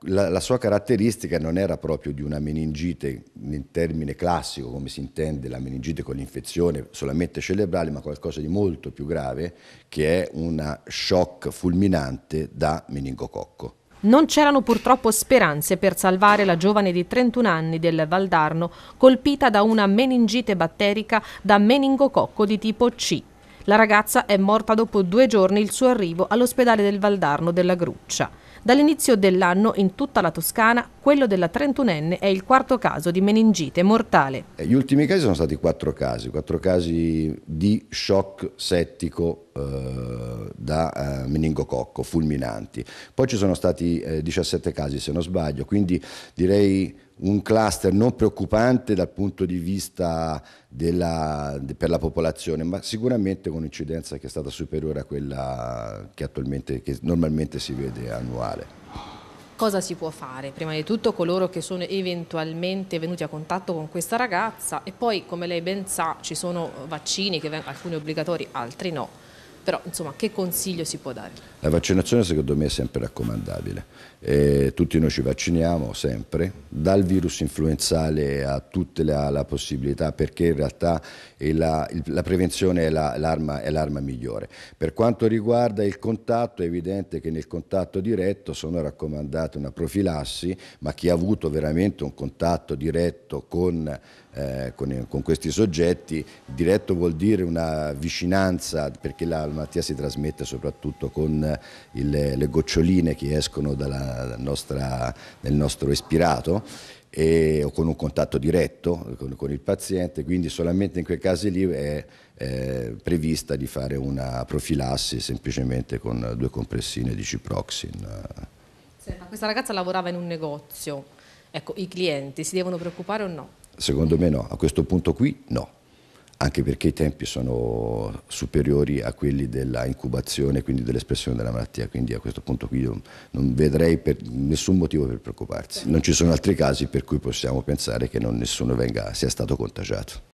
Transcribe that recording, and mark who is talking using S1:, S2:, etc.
S1: La, la, sua caratteristica non era proprio di una meningite in termine classico, come si intende la meningite con l'infezione solamente cerebrale, ma qualcosa di molto più grave, che è un shock fulminante da meningococco.
S2: Non c'erano purtroppo speranze per salvare la giovane di 31 anni del Valdarno, colpita da una meningite batterica da meningococco di tipo C, la ragazza è morta dopo due giorni il suo arrivo all'ospedale del Valdarno della Gruccia. Dall'inizio dell'anno in tutta la Toscana, quello della 31enne è il quarto caso di meningite mortale.
S1: Gli ultimi casi sono stati quattro casi, quattro casi di shock settico eh, da eh, meningococco fulminanti. Poi ci sono stati eh, 17 casi se non sbaglio, quindi direi un cluster non preoccupante dal punto di vista della, de, per la popolazione, ma sicuramente con un'incidenza che è stata superiore a quella che, che normalmente si vede annuale.
S2: Cosa si può fare? Prima di tutto coloro che sono eventualmente venuti a contatto con questa ragazza e poi come lei ben sa ci sono vaccini, alcuni obbligatori, altri no però insomma che consiglio si può dare?
S1: La vaccinazione secondo me è sempre raccomandabile, eh, tutti noi ci vacciniamo sempre, dal virus influenzale a tutte le, la possibilità perché in realtà la, la, prevenzione è l'arma la, migliore. Per quanto riguarda il contatto è evidente che nel contatto diretto sono raccomandate una profilassi, ma chi ha avuto veramente un contatto diretto con eh, con, con, questi soggetti, diretto vuol dire una vicinanza, perché la, malattia si trasmette soprattutto con eh, il, le goccioline che escono dalla, dal, nostra, dal nostro espirato e, o con un contatto diretto con, con, il paziente, quindi solamente in quei casi lì è, è prevista di fare una profilassi semplicemente con due compressine di ciproxin.
S2: Senta, questa ragazza lavorava in un negozio, ecco, i clienti si devono preoccupare o no?
S1: Secondo me no, a questo punto qui no anche perché i tempi sono superiori a quelli della incubazione, quindi dell'espressione della malattia, quindi a questo punto qui io non vedrei nessun motivo per preoccuparsi. Non ci sono altri casi per cui possiamo pensare che nessuno venga, sia stato contagiato.